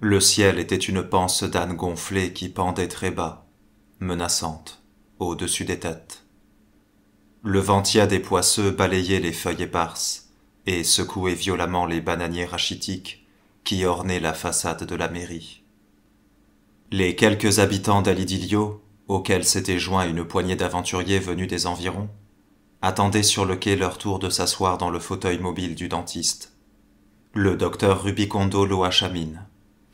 Le ciel était une panse d'âne gonflée qui pendait très bas, menaçante, au-dessus des têtes. Le ventia des poisseux balayait les feuilles éparses et secouait violemment les bananiers rachitiques qui ornaient la façade de la mairie. Les quelques habitants d'Alidilio, auxquels s'était joint une poignée d'aventuriers venus des environs, attendaient sur le quai leur tour de s'asseoir dans le fauteuil mobile du dentiste. Le docteur Rubicondo Loachamine,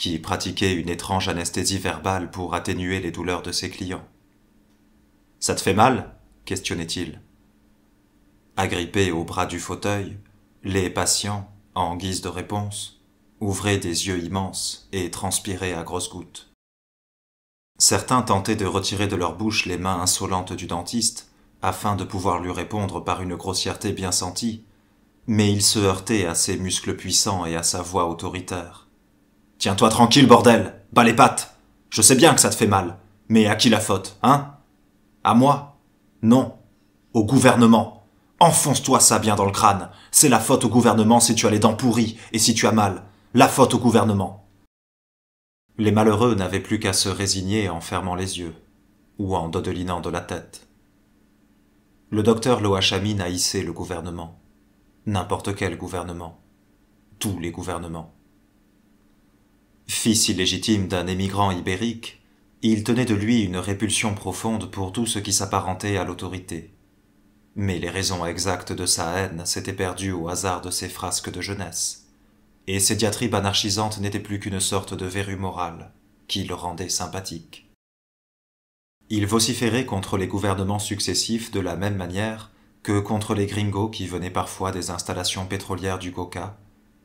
qui pratiquait une étrange anesthésie verbale pour atténuer les douleurs de ses clients. Ça te fait mal questionnait-il. Agrippés au bras du fauteuil, les patients, en guise de réponse, ouvraient des yeux immenses et transpiraient à grosses gouttes. Certains tentaient de retirer de leur bouche les mains insolentes du dentiste, afin de pouvoir lui répondre par une grossièreté bien sentie, mais ils se heurtaient à ses muscles puissants et à sa voix autoritaire. Tiens-toi tranquille, bordel. Bas les pattes. Je sais bien que ça te fait mal. Mais à qui la faute, hein À moi Non. Au gouvernement. Enfonce-toi ça bien dans le crâne. C'est la faute au gouvernement si tu as les dents pourries et si tu as mal. La faute au gouvernement. Les malheureux n'avaient plus qu'à se résigner en fermant les yeux ou en dodelinant de la tête. Le docteur Loachamine a le gouvernement. N'importe quel gouvernement. Tous les gouvernements. Fils illégitime d'un émigrant ibérique, il tenait de lui une répulsion profonde pour tout ce qui s'apparentait à l'autorité. Mais les raisons exactes de sa haine s'étaient perdues au hasard de ses frasques de jeunesse, et ses diatribes anarchisantes n'étaient plus qu'une sorte de verrue morale qui le rendait sympathique. Il vociférait contre les gouvernements successifs de la même manière que contre les gringos qui venaient parfois des installations pétrolières du Coca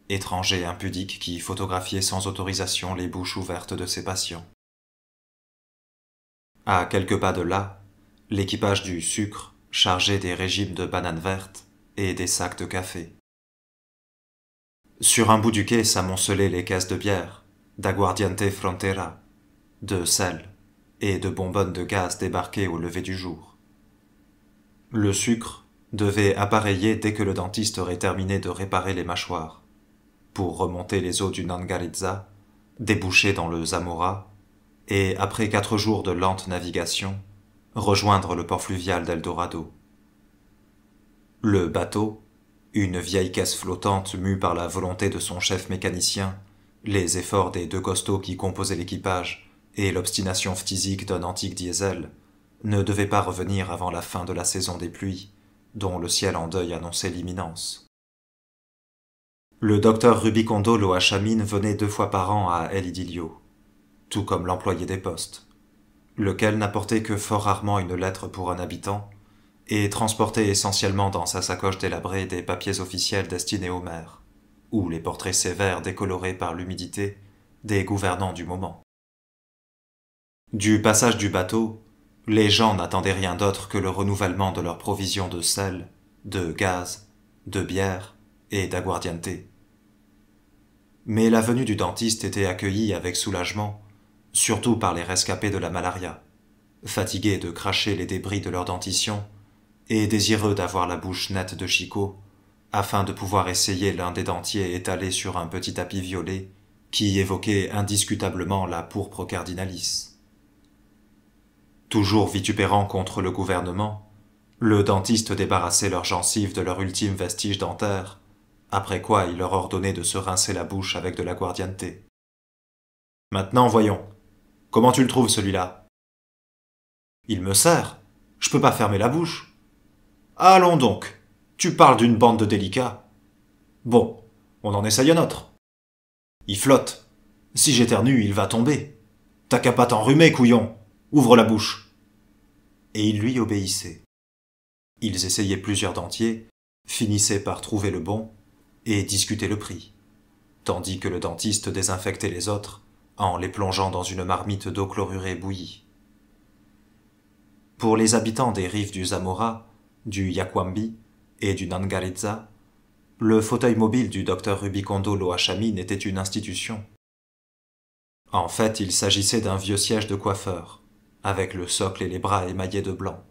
étranger impudique qui photographiait sans autorisation les bouches ouvertes de ses patients. À quelques pas de là, l'équipage du sucre chargé des régimes de bananes vertes et des sacs de café. Sur un bout du quai s'amoncelaient les caisses de bière, d'aguardiente frontera, de sel et de bonbonnes de gaz débarquées au lever du jour. Le sucre devait appareiller dès que le dentiste aurait terminé de réparer les mâchoires pour remonter les eaux du Nangaritza, déboucher dans le Zamora, et après quatre jours de lente navigation, rejoindre le port fluvial d'Eldorado. Le bateau, une vieille caisse flottante mue par la volonté de son chef mécanicien, les efforts des deux costauds qui composaient l'équipage et l'obstination phtisique d'un antique diesel, ne devait pas revenir avant la fin de la saison des pluies, dont le ciel en deuil annonçait l'imminence. Le docteur Rubicondo Loachamine venait deux fois par an à El Idilio, tout comme l'employé des postes, lequel n'apportait que fort rarement une lettre pour un habitant et transportait essentiellement dans sa sacoche délabrée des papiers officiels destinés au maire, ou les portraits sévères décolorés par l'humidité des gouvernants du moment. Du passage du bateau, les gens n'attendaient rien d'autre que le renouvellement de leurs provisions de sel, de gaz, de bière et d'aguardiente. Mais la venue du dentiste était accueillie avec soulagement, surtout par les rescapés de la malaria, fatigués de cracher les débris de leur dentition et désireux d'avoir la bouche nette de Chico, afin de pouvoir essayer l'un des dentiers étalés sur un petit tapis violet qui évoquait indiscutablement la pourpre cardinalis. Toujours vitupérant contre le gouvernement, le dentiste débarrassait leurs gencives de leur ultime vestige dentaire après quoi il leur ordonnait de se rincer la bouche avec de la guardiante. Maintenant, voyons. Comment tu le trouves, celui-là Il me sert. Je peux pas fermer la bouche. Allons donc. Tu parles d'une bande de délicats. Bon, on en essaye un autre. Il flotte. Si j'éternue, il va tomber. T'as qu'à pas t'enrhumer, couillon. Ouvre la bouche. Et il lui obéissait. Ils essayaient plusieurs dentiers, finissaient par trouver le bon, et discuter le prix, tandis que le dentiste désinfectait les autres en les plongeant dans une marmite d'eau chlorurée bouillie. Pour les habitants des rives du Zamora, du Yakwambi et du Nangaritza, le fauteuil mobile du docteur Rubicondo Loachami n'était une institution. En fait, il s'agissait d'un vieux siège de coiffeur, avec le socle et les bras émaillés de blanc.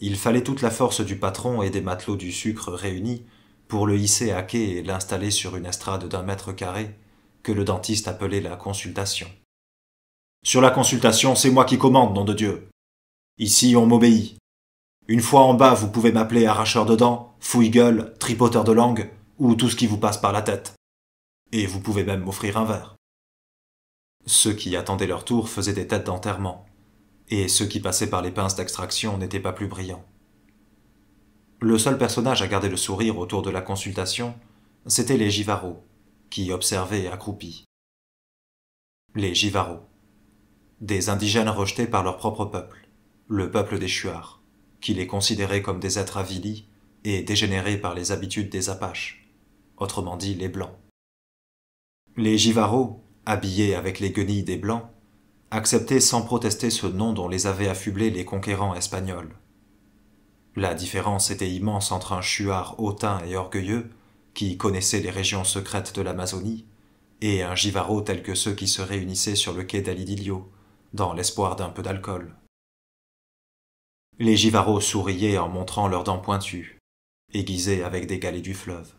Il fallait toute la force du patron et des matelots du sucre réunis pour le hisser à quai et l'installer sur une estrade d'un mètre carré, que le dentiste appelait la consultation. Sur la consultation, c'est moi qui commande, nom de Dieu. Ici, on m'obéit. Une fois en bas, vous pouvez m'appeler arracheur de dents, fouille-gueule, tripoteur de langue, ou tout ce qui vous passe par la tête. Et vous pouvez même m'offrir un verre. Ceux qui attendaient leur tour faisaient des têtes d'enterrement, et ceux qui passaient par les pinces d'extraction n'étaient pas plus brillants. Le seul personnage à garder le sourire autour de la consultation, c'était les givarots, qui observaient accroupis. Les givarots. Des indigènes rejetés par leur propre peuple, le peuple des Chuars, qui les considéraient comme des êtres avilis et dégénérés par les habitudes des Apaches, autrement dit les Blancs. Les givarots, habillés avec les guenilles des Blancs, acceptaient sans protester ce nom dont les avaient affublés les conquérants espagnols la différence était immense entre un chuard hautain et orgueilleux, qui connaissait les régions secrètes de l'Amazonie, et un givaro tel que ceux qui se réunissaient sur le quai d'Alidilio, dans l'espoir d'un peu d'alcool. Les givaros souriaient en montrant leurs dents pointues, aiguisées avec des galets du fleuve.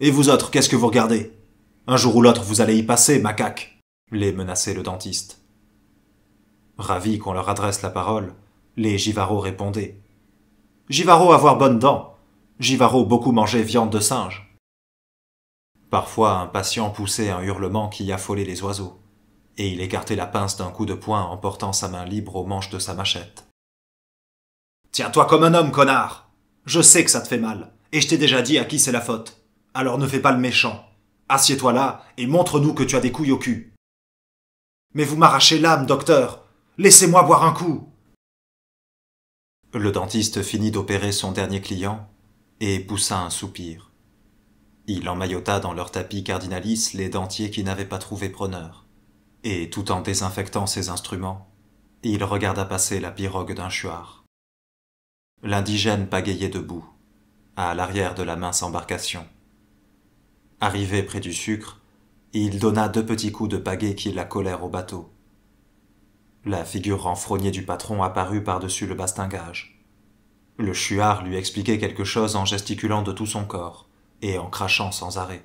Et vous autres, qu'est-ce que vous regardez Un jour ou l'autre, vous allez y passer, macaque les menaçait le dentiste. Ravis qu'on leur adresse la parole, les givaros répondaient Givaro avoir bonnes dents. Givaro beaucoup manger viande de singe. Parfois, un patient poussait un hurlement qui affolait les oiseaux, et il écartait la pince d'un coup de poing en portant sa main libre aux manches de sa machette. Tiens-toi comme un homme, connard Je sais que ça te fait mal, et je t'ai déjà dit à qui c'est la faute. Alors ne fais pas le méchant. Assieds-toi là et montre-nous que tu as des couilles au cul. Mais vous m'arrachez l'âme, docteur Laissez-moi boire un coup le dentiste finit d'opérer son dernier client et poussa un soupir. Il emmaillota dans leur tapis cardinalis les dentiers qui n'avaient pas trouvé preneur. Et tout en désinfectant ses instruments, il regarda passer la pirogue d'un chouard. L'indigène pagayait debout, à l'arrière de la mince embarcation. Arrivé près du sucre, il donna deux petits coups de pagaie qui la collèrent au bateau. La figure renfrognée du patron apparut par-dessus le bastingage. Le chuard lui expliquait quelque chose en gesticulant de tout son corps et en crachant sans arrêt.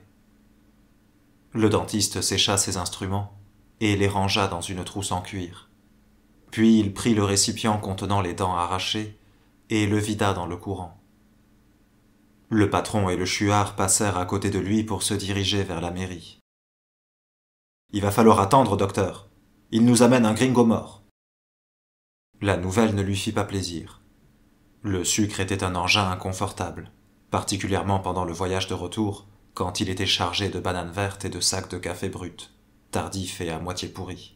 Le dentiste sécha ses instruments et les rangea dans une trousse en cuir. Puis il prit le récipient contenant les dents arrachées et le vida dans le courant. Le patron et le chuard passèrent à côté de lui pour se diriger vers la mairie. Il va falloir attendre, docteur, il nous amène un gringo mort. La nouvelle ne lui fit pas plaisir. Le sucre était un engin inconfortable, particulièrement pendant le voyage de retour, quand il était chargé de bananes vertes et de sacs de café brut, tardif et à moitié pourri.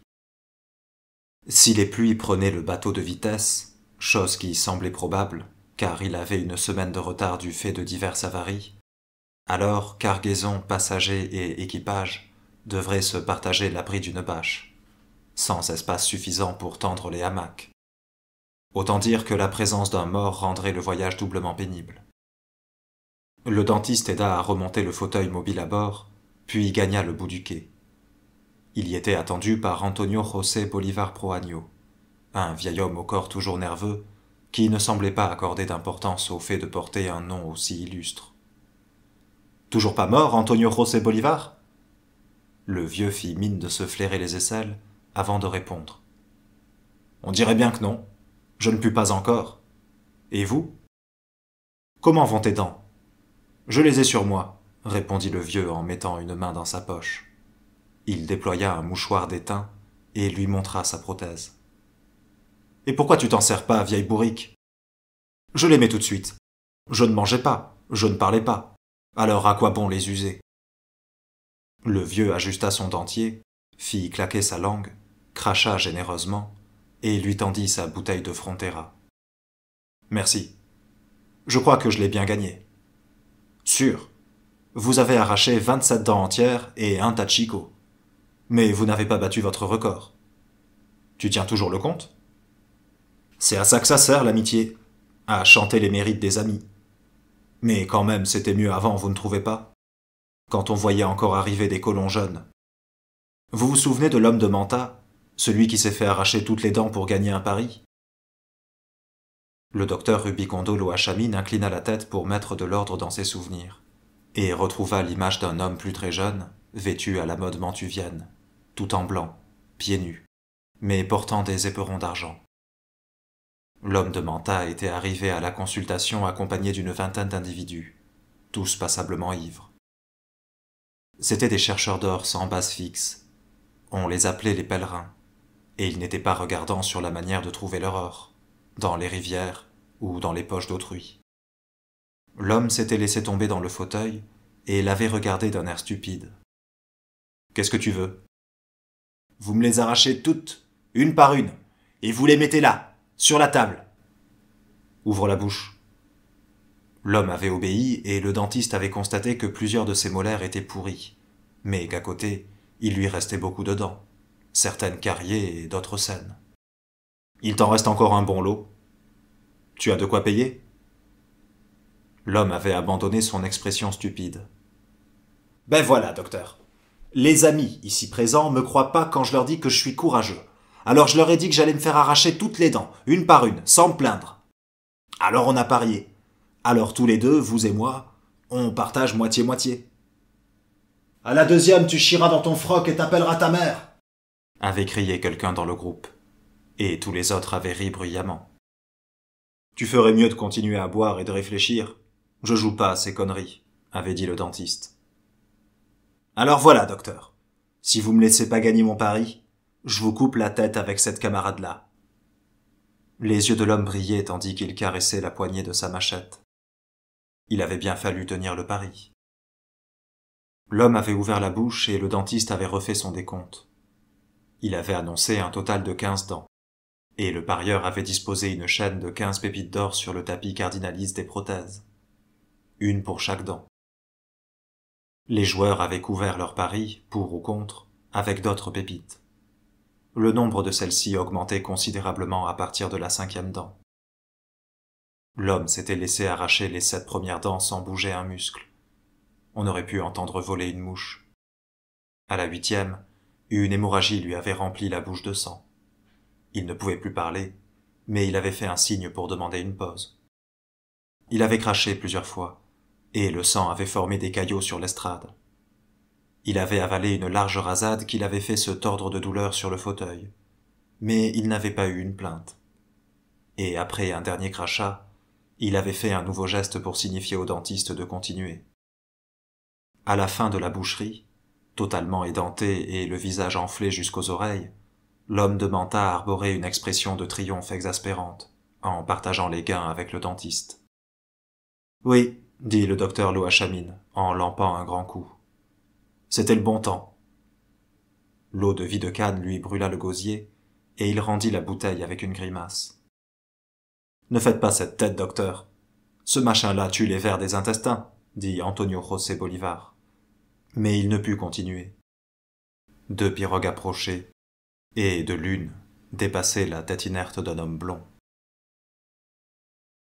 Si les pluies prenaient le bateau de vitesse, chose qui semblait probable, car il avait une semaine de retard du fait de diverses avaries, alors cargaison, passagers et équipage devraient se partager l'abri d'une bâche sans espace suffisant pour tendre les hamacs. Autant dire que la présence d'un mort rendrait le voyage doublement pénible. Le dentiste aida à remonter le fauteuil mobile à bord, puis gagna le bout du quai. Il y était attendu par Antonio José Bolivar Proagno, un vieil homme au corps toujours nerveux, qui ne semblait pas accorder d'importance au fait de porter un nom aussi illustre. Toujours pas mort, Antonio José Bolivar Le vieux fit mine de se flairer les aisselles, avant de répondre. On dirait bien que non. Je ne puis pas encore. Et vous Comment vont tes dents Je les ai sur moi, répondit le vieux en mettant une main dans sa poche. Il déploya un mouchoir d'étain et lui montra sa prothèse. Et pourquoi tu t'en sers pas, vieille bourrique Je les mets tout de suite. Je ne mangeais pas, je ne parlais pas. Alors à quoi bon les user Le vieux ajusta son dentier, fit claquer sa langue cracha généreusement et lui tendit sa bouteille de Frontera. Merci. Je crois que je l'ai bien gagné. Sûr. Vous avez arraché vingt-sept dents entières et un chicots. Mais vous n'avez pas battu votre record. Tu tiens toujours le compte C'est à ça que ça sert l'amitié, à chanter les mérites des amis. Mais quand même, c'était mieux avant, vous ne trouvez pas Quand on voyait encore arriver des colons jeunes. Vous vous souvenez de l'homme de Manta celui qui s'est fait arracher toutes les dents pour gagner un pari. Le docteur Rubicondo Loachamine inclina la tête pour mettre de l'ordre dans ses souvenirs, et retrouva l'image d'un homme plus très jeune, vêtu à la mode mantuvienne, tout en blanc, pieds nus, mais portant des éperons d'argent. L'homme de Manta était arrivé à la consultation accompagné d'une vingtaine d'individus, tous passablement ivres. C'étaient des chercheurs d'or sans base fixe. On les appelait les pèlerins, et il n'était pas regardant sur la manière de trouver leur or, dans les rivières ou dans les poches d'autrui. L'homme s'était laissé tomber dans le fauteuil et l'avait regardé d'un air stupide. Qu'est-ce que tu veux Vous me les arrachez toutes, une par une, et vous les mettez là, sur la table. Ouvre la bouche. L'homme avait obéi et le dentiste avait constaté que plusieurs de ses molaires étaient pourris, mais qu'à côté, il lui restait beaucoup de dents certaines carrières et d'autres scènes. « Il t'en reste encore un bon lot. Tu as de quoi payer L'homme avait abandonné son expression stupide. Ben voilà, docteur. Les amis ici présents me croient pas quand je leur dis que je suis courageux. Alors je leur ai dit que j'allais me faire arracher toutes les dents, une par une, sans me plaindre. Alors on a parié. Alors tous les deux, vous et moi, on partage moitié-moitié. À la deuxième, tu chiras dans ton froc et t'appelleras ta mère avait crié quelqu'un dans le groupe, et tous les autres avaient ri bruyamment. Tu ferais mieux de continuer à boire et de réfléchir. Je joue pas à ces conneries, avait dit le dentiste. Alors voilà, docteur. Si vous me laissez pas gagner mon pari, je vous coupe la tête avec cette camarade-là. Les yeux de l'homme brillaient tandis qu'il caressait la poignée de sa machette. Il avait bien fallu tenir le pari. L'homme avait ouvert la bouche et le dentiste avait refait son décompte. Il avait annoncé un total de quinze dents. Et le parieur avait disposé une chaîne de quinze pépites d'or sur le tapis cardinaliste des prothèses. Une pour chaque dent. Les joueurs avaient couvert leur pari, pour ou contre, avec d'autres pépites. Le nombre de celles-ci augmentait considérablement à partir de la cinquième dent. L'homme s'était laissé arracher les sept premières dents sans bouger un muscle. On aurait pu entendre voler une mouche. À la huitième, une hémorragie lui avait rempli la bouche de sang. Il ne pouvait plus parler, mais il avait fait un signe pour demander une pause. Il avait craché plusieurs fois, et le sang avait formé des caillots sur l'estrade. Il avait avalé une large rasade qui l'avait fait se tordre de douleur sur le fauteuil, mais il n'avait pas eu une plainte. Et après un dernier crachat, il avait fait un nouveau geste pour signifier au dentiste de continuer. À la fin de la boucherie, totalement édenté et le visage enflé jusqu'aux oreilles, l'homme de Manta arborait une expression de triomphe exaspérante, en partageant les gains avec le dentiste. Oui, dit le docteur Loachamine, en lampant un grand coup. C'était le bon temps. L'eau de vie de canne lui brûla le gosier, et il rendit la bouteille avec une grimace. Ne faites pas cette tête, docteur. Ce machin-là tue les vers des intestins, dit Antonio José Bolivar mais il ne put continuer. Deux pirogues approchaient, et de l'une dépassait la tête inerte d'un homme blond.